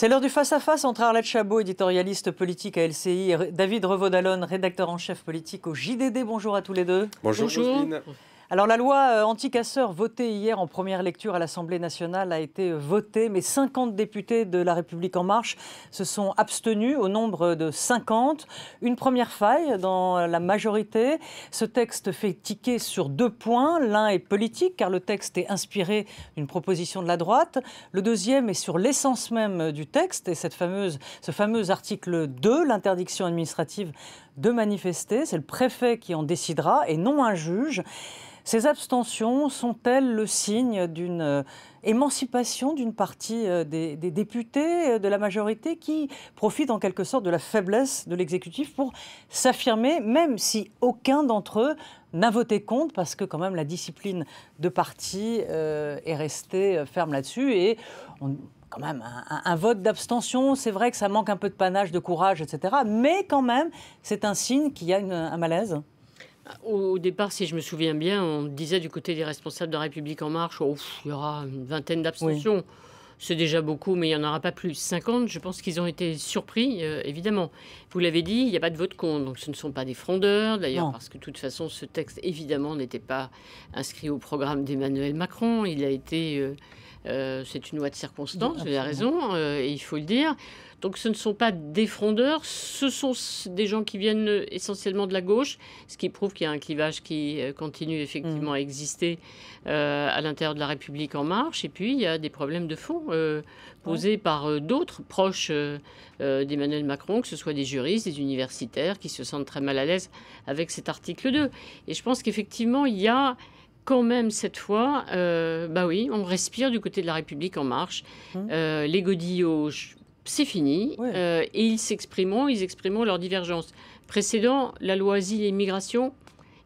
C'est l'heure du face-à-face entre Arlette Chabot, éditorialiste politique à LCI, et David Revaudalon, rédacteur en chef politique au JDD. Bonjour à tous les deux. Bonjour, Bonjour. Alors la loi euh, anti-casseurs votée hier en première lecture à l'Assemblée nationale a été euh, votée, mais 50 députés de La République en marche se sont abstenus au nombre de 50. Une première faille dans la majorité. Ce texte fait tiquer sur deux points. L'un est politique, car le texte est inspiré d'une proposition de la droite. Le deuxième est sur l'essence même euh, du texte, et cette fameuse, ce fameux article 2, l'interdiction administrative de manifester. C'est le préfet qui en décidera et non un juge. Ces abstentions sont-elles le signe d'une euh, émancipation d'une partie euh, des, députés euh, de la majorité qui profitent en quelque sorte de la faiblesse de l'exécutif pour s'affirmer, même si aucun d'entre eux n'a voté contre, parce que quand même la discipline de parti est restée ferme là-dessus et on, quand même un, vote d'abstention. C'est vrai que ça manque un peu de panache, de courage, etc. Mais quand même, c'est un signe qu'il y a un malaise. Au départ, si je me souviens bien, on disait du côté des responsables de la République en marche, il y aura une vingtaine d'abstentions. C'est déjà beaucoup, mais il n'y en aura pas plus. 50, je pense qu'ils ont été surpris, euh, évidemment. Vous l'avez dit, il n'y a pas de vote contre, donc ce ne sont pas des frondeurs, d'ailleurs, parce que de toute façon, ce texte, évidemment, n'était pas inscrit au programme d'Emmanuel Macron. Il a été... Euh, euh, c'est une loi de circonstance, vous avez raison, euh, et il faut le dire. Donc ce ne sont pas des frondeurs, ce sont des gens qui viennent euh, essentiellement de la gauche, ce qui prouve qu'il y a un clivage qui continue effectivement mm. à exister à l'intérieur de la République en marche. Et puis il y a des problèmes de fond posés par d'autres proches d'Emmanuel Macron, que ce soit des juristes, des universitaires, qui se sentent très mal à l'aise avec cet article 2. Et je pense qu'effectivement, il y a quand même, cette fois, euh, bah oui, on respire du côté de la République en marche. Hum. Euh, les godillots, c'est fini. Euh, et ils s'expriment, ils exprimeront leurs divergences. Précédent, la loi Asile et Immigration,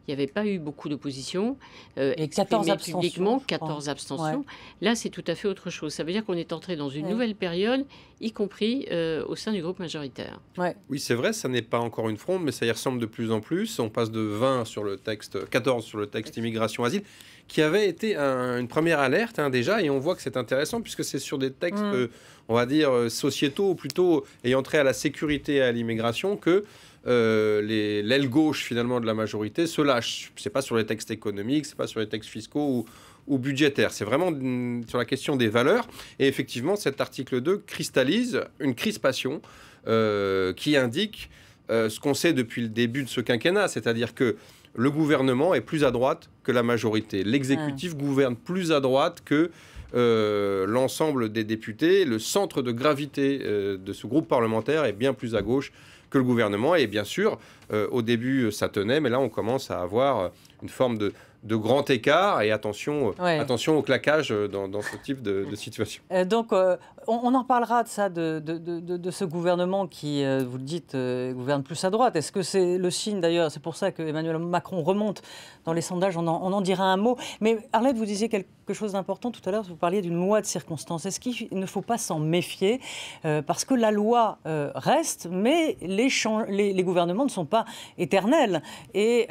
il n'y avait pas eu beaucoup d'opposition. Euh, 14 abstentions. Publiquement, 14 abstentions. Là, c'est tout à fait autre chose. Ça veut dire qu'on est entré dans une nouvelle période, y compris euh, au sein du groupe majoritaire. Oui, c'est vrai, ça n'est pas encore une fronde, mais ça y ressemble de plus en plus. On passe de 20 sur le texte, 14 sur le texte immigration-asile qui avait été une première alerte hein, déjà, et on voit que c'est intéressant puisque c'est sur des textes, mm. euh, on va dire, euh, sociétaux, ou plutôt ayant trait à la sécurité et à l'immigration, que euh, l'aile gauche finalement de la majorité se lâche. C'est pas sur les textes économiques, c'est pas sur les textes fiscaux ou, budgétaires. C'est vraiment sur la question des valeurs. Et effectivement, cet article 2 cristallise une crispation qui indique ce qu'on sait depuis le début de ce quinquennat, c'est-à-dire que le gouvernement est plus à droite que la majorité. L'exécutif ah. gouverne plus à droite que euh, l'ensemble des députés. Le centre de gravité euh, de ce groupe parlementaire est bien plus à gauche que le gouvernement. Et bien sûr, euh, au début, ça tenait, mais là, on commence à avoir une forme de, grand écart et attention, attention au claquage dans, ce type de, situation. donc, on, en parlera de ça, de, ce gouvernement qui, euh, vous le dites, euh, gouverne plus à droite. Est-ce que c'est le signe d'ailleurs C'est pour ça que Emmanuel Macron remonte dans les sondages. On en, dira un mot. Mais Arlette, vous disiez quelque chose d'important tout à l'heure. Vous parliez d'une loi de circonstances. Est-ce qu'il ne faut pas s'en méfier euh, Parce que la loi reste, mais les, gouvernements ne sont pas éternels. Et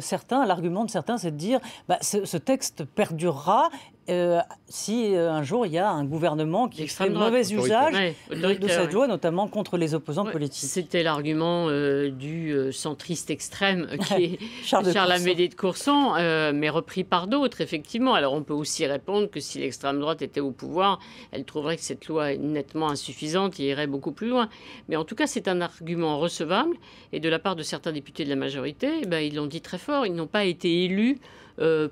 certains, l'argument de certains, c'est de dire bah, ce texte perdurera euh, si euh, un jour il y a un gouvernement qui fait mauvais usage de, cette loi, notamment contre les opposants politiques. C'était l'argument euh, du centriste extrême qui est Charles, Charles Amédée de Courson, mais repris par d'autres, effectivement. Alors on peut aussi répondre que si l'extrême droite était au pouvoir, elle trouverait que cette loi est nettement insuffisante et irait beaucoup plus loin. Mais en tout cas, c'est un argument recevable. Et de la part de certains députés de la majorité, eh ben, ils l'ont dit très fort, ils n'ont pas été élus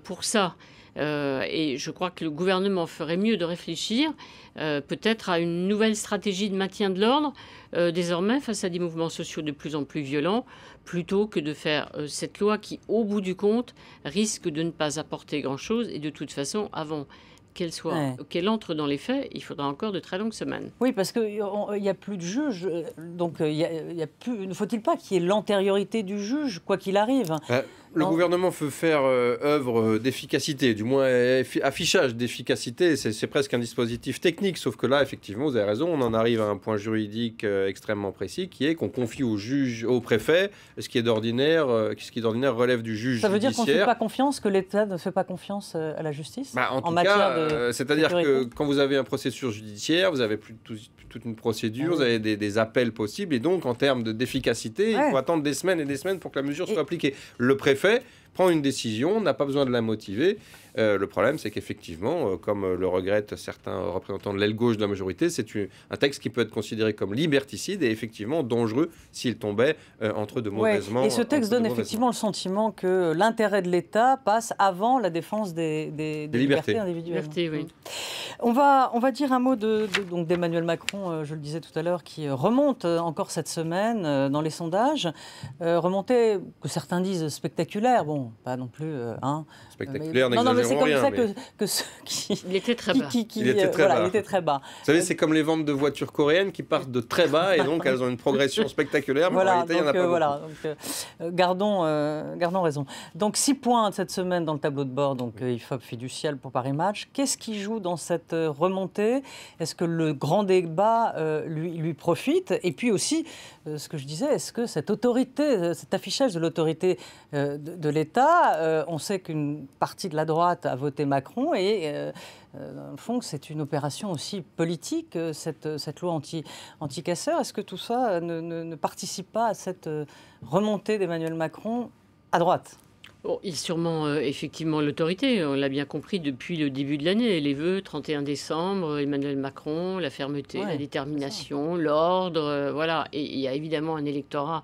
pour ça. Euh, et je crois que le gouvernement ferait mieux de réfléchir euh, peut-être à une nouvelle stratégie de maintien de l'ordre euh, désormais face à des mouvements sociaux de plus en plus violents, plutôt que de faire cette loi qui, au bout du compte, risque de ne pas apporter grand-chose et de toute façon, avant qu'elle entre dans les faits, il faudra encore de très longues semaines. Oui, parce qu'il n'y a plus de juge, donc il Ne faut-il pas qu'il y ait l'antériorité du juge, quoi qu'il arrive le gouvernement veut faire euh, œuvre d'efficacité, du moins affichage d'efficacité. C'est presque un dispositif technique, sauf que là, effectivement, vous avez raison, on en arrive à un point juridique euh, extrêmement précis qui est qu'on confie au juge, au préfet, ce qui est d'ordinaire, euh, ce qui d'ordinaire relève du juge. Ça veut dire qu'on ne fait pas confiance, que l'État ne fait pas confiance à la justice bah, En, matière tout cas, c'est-à-dire que quand vous avez un processus judiciaire, vous avez plus, toute une procédure, vous avez des, appels possibles, et donc en termes d'efficacité, il faut attendre des semaines et des semaines pour que la mesure soit appliquée. Le préfet prend une décision, n'a pas besoin de la motiver. Euh, le problème, c'est qu'effectivement, euh, comme euh, le regrettent certains représentants de l'aile gauche de la majorité, c'est un texte qui peut être considéré comme liberticide et effectivement dangereux s'il tombait entre de mauvaises ouais. Et ce texte donne effectivement le sentiment que l'intérêt de l'État passe avant la défense des, libertés. individuelles. oui. Mm. On va, on va dire un mot de, donc d'Emmanuel Macron, euh, je le disais tout à l'heure, qui remonte euh, encore cette semaine euh, dans les sondages. Euh, que certains disent spectaculaire, bon, pas non plus. Hein, spectaculaire, Non, non, mais c'est comme ça que, qui. Il était très bas. Qui, il, était très bas. Vous savez, c'est comme les ventes de voitures coréennes qui partent de très bas et donc elles ont une progression spectaculaire, mais voilà, il n'y en a pas. gardons, gardons raison. Donc six points cette semaine dans le tableau de bord, donc IFOP ciel pour Paris Match. Qu'est-ce qui joue dans cette euh, remonter Est-ce que le grand débat euh, lui, profite Et puis aussi, euh, ce que je disais, est-ce que cette autorité, cet affichage de l'autorité de, l'État, on sait qu'une partie de la droite a voté Macron et dans le fond, c'est une opération aussi politique, cette, loi anti-casseurs. Anti anti-casseur. est ce que tout ça ne participe pas à cette remontée d'Emmanuel Macron à droite il sûrement euh, effectivement l'autorité, on l'a bien compris depuis le début de l'année. Les vœux, 31 décembre, Emmanuel Macron, la fermeté, la détermination, l'ordre, euh, voilà. Et il y a évidemment un électorat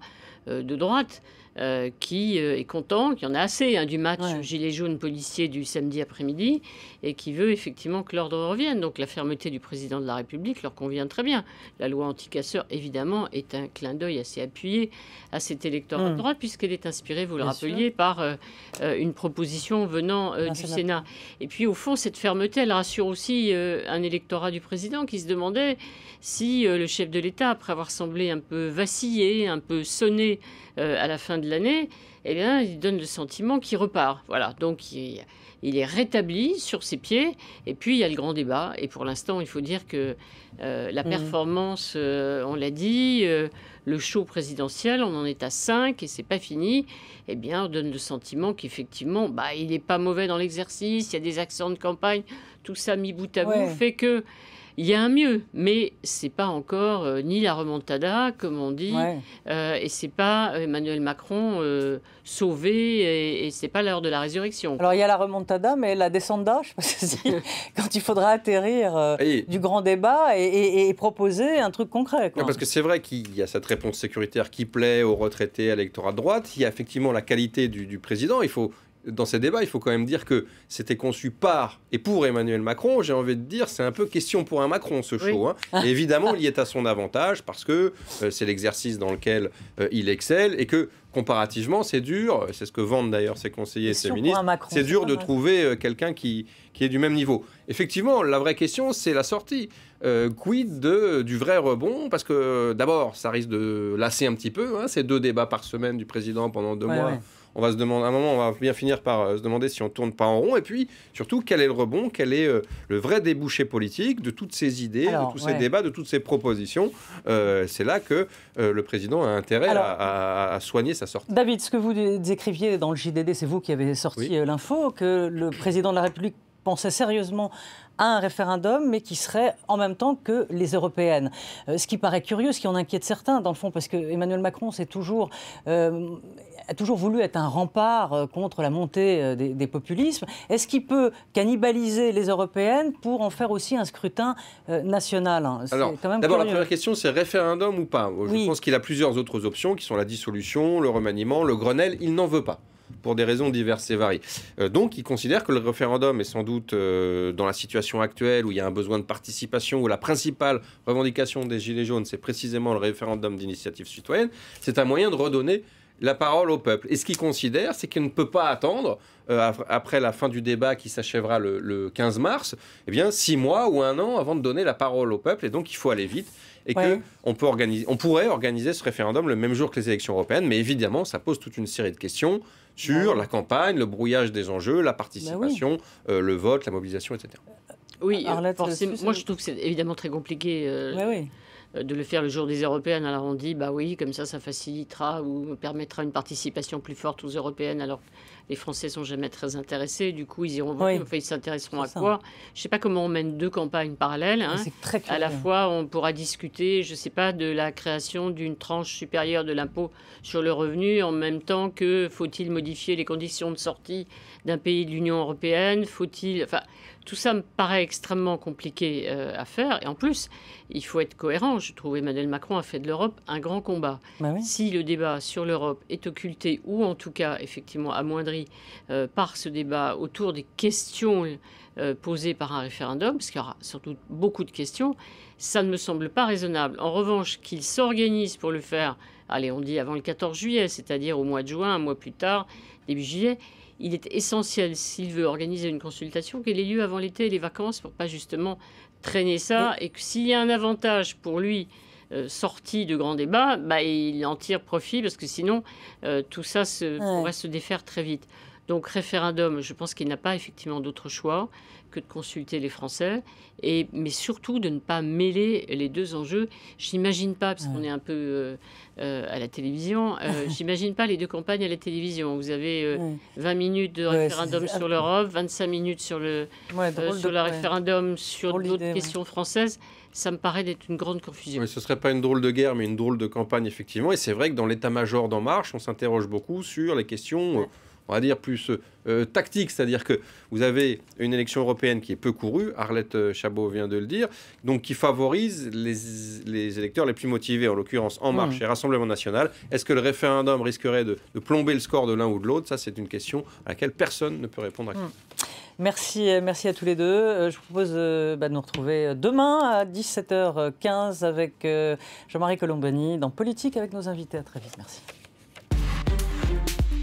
euh, de droite euh, qui euh, est content qui en a assez hein, du match gilets gilet jaune policier du samedi après-midi et qui veut effectivement que l'ordre revienne. Donc la fermeté du président de la République leur convient très bien. La loi anti anticasseur, évidemment, est un clin d'œil assez appuyé à cet électorat de mm. droite puisqu'elle est inspirée, vous le rappeliez, par euh, une proposition venant du Sénat. Et puis au fond, cette fermeté, elle rassure aussi un électorat du président qui se demandait si le chef de l'État, après avoir semblé un peu vacillé, un peu sonné à la fin de l'année, eh bien, il donne le sentiment qu'il repart. Voilà, donc il, est rétabli sur ses pieds. Et puis, il y a le grand débat. Et pour l'instant, il faut dire que euh, la mm. performance, euh, on l'a dit, euh, le show présidentiel, on en est à 5 et c'est pas fini. Eh bien, on donne le sentiment qu'effectivement, bah, il n'est pas mauvais dans l'exercice, il y a des accents de campagne. Tout ça mis bout à bout fait que... Il y a un mieux, mais c'est pas encore euh, ni la remontada, comme on dit, euh, et c'est pas euh, Emmanuel Macron euh, sauvé, et, et c'est pas l'heure de la résurrection. Alors il y a la remontada, mais la descenda, je quand il faudra atterrir du grand débat et, proposer un truc concret. parce que c'est vrai qu'il y a cette réponse sécuritaire qui plaît aux retraités, à l'électorat de droite. Il y a effectivement la qualité du, du président. Il faut, dans ces débats, il faut quand même dire que c'était conçu par et pour Emmanuel Macron. J'ai envie de dire, c'est un peu question pour un Macron, ce show. Hein. Ah. évidemment, il y est à son avantage parce que euh, c'est l'exercice dans lequel euh, il excelle et que comparativement, c'est dur. C'est ce que vendent d'ailleurs ses conseillers et ses ministres. C'est dur de trouver euh, quelqu'un qui, qui est du même niveau. Effectivement, la vraie question, c'est la sortie. quid de, du vrai rebond Parce que d'abord, ça risque de lasser un petit peu, hein, ces deux débats par semaine du président pendant deux mois on va se demander, à un moment, on va bien finir par euh, se demander si on tourne pas en rond. Et puis, surtout, quel est le rebond, quel est euh, le vrai débouché politique de toutes ces idées, de tous ces débats, de toutes ces propositions. Euh, c'est là que le président a intérêt à, soigner sa sortie. David, ce que vous écriviez dans le JDD, c'est vous qui avez sorti l'info, que le président de la République pensait sérieusement à un référendum, mais qui serait en même temps que les européennes. Euh, ce qui paraît curieux, ce qui en inquiète certains, dans le fond, parce que Emmanuel Macron toujours, euh, a toujours voulu être un rempart euh, contre la montée des, populismes. Est-ce qu'il peut cannibaliser les européennes pour en faire aussi un scrutin national hein Alors, d'abord, la première question, c'est référendum ou pas Je pense qu'il a plusieurs autres options, qui sont la dissolution, le remaniement, le Grenelle. Il n'en veut pas pour des raisons diverses et variées. Euh, donc, il considère que le référendum est sans doute, euh, dans la situation actuelle où il y a un besoin de participation, où la principale revendication des Gilets jaunes, c'est précisément le référendum d'initiative citoyenne, c'est un moyen de redonner la parole au peuple. Et ce qu'il considère c'est qu'il ne peut pas attendre, euh, après la fin du débat qui s'achèvera le, 15 mars, eh bien, six mois ou un an avant de donner la parole au peuple. Et donc, il faut aller vite. Et quon que organiser, on pourrait organiser ce référendum le même jour que les élections européennes. Mais évidemment, ça pose toute une série de questions sur bah la campagne, le brouillage des enjeux, la participation, bah euh, le vote, la mobilisation, etc. Euh, oui, moi hein. je trouve que c'est évidemment très compliqué. Euh, de le faire le jour des européennes. Alors on dit, bah oui, comme ça, ça facilitera ou permettra une participation plus forte aux européennes. Alors les Français sont jamais très intéressés. Du coup, ils iront oui. ils s'intéresseront à quoi Je sais pas comment on mène deux campagnes parallèles. Hein. Ah, à la fois, on pourra discuter, je sais pas, de la création d'une tranche supérieure de l'impôt sur le revenu, en même temps que faut-il modifier les conditions de sortie d'un pays de l'Union européenne Faut-il, enfin, tout ça me paraît extrêmement compliqué euh, à faire. Et en plus, il faut être cohérent. Je trouve Emmanuel Macron a fait de l'Europe un grand combat. Bah si le débat sur l'Europe est occulté ou en tout cas effectivement amoindri euh, par ce débat autour des questions euh, posées par un référendum, parce qu'il y aura surtout beaucoup de questions, ça ne me semble pas raisonnable. En revanche, qu'il s'organise pour le faire, allez, on dit avant le 14 juillet, c'est-à-dire au mois de juin, un mois plus tard, début juillet, il est essentiel, s'il veut organiser une consultation, qu'elle ait lieu avant l'été et les vacances pour pas justement traîner ça. Et que s'il y a un avantage pour lui euh, sorti de grands débats, bah, il en tire profit parce que sinon, euh, tout ça se, pourrait se défaire très vite. Donc référendum, je pense qu'il n'a pas effectivement d'autre choix que de consulter les Français, et, mais surtout de ne pas mêler les deux enjeux. J'imagine pas, parce qu'on est un peu euh, euh, à la télévision, euh, j'imagine pas les deux campagnes à la télévision. Vous avez 20 minutes de référendum sur l'Europe, 25 minutes sur le, sur référendum sur d'autres questions françaises. Ça me paraît d'être une grande confusion. ce ne serait pas une drôle de guerre, mais une drôle de campagne, effectivement. Et c'est vrai que dans l'état-major d'En Marche, on s'interroge beaucoup sur les questions on va dire, plus euh, euh, tactique, c'est-à-dire que vous avez une élection européenne qui est peu courue, Arlette euh, Chabot vient de le dire, donc qui favorise les, électeurs les plus motivés, en l'occurrence En Marche hmm. et Rassemblement National. Est-ce que le référendum risquerait de, plomber le score de l'un ou de l'autre Ça, c'est une question à laquelle personne ne peut répondre. Hmm. Merci, merci à tous les deux. Je vous propose bah, de nous retrouver demain à 17h15 avec Jean-Marie Colombani dans Politique avec nos invités. À très vite. Merci.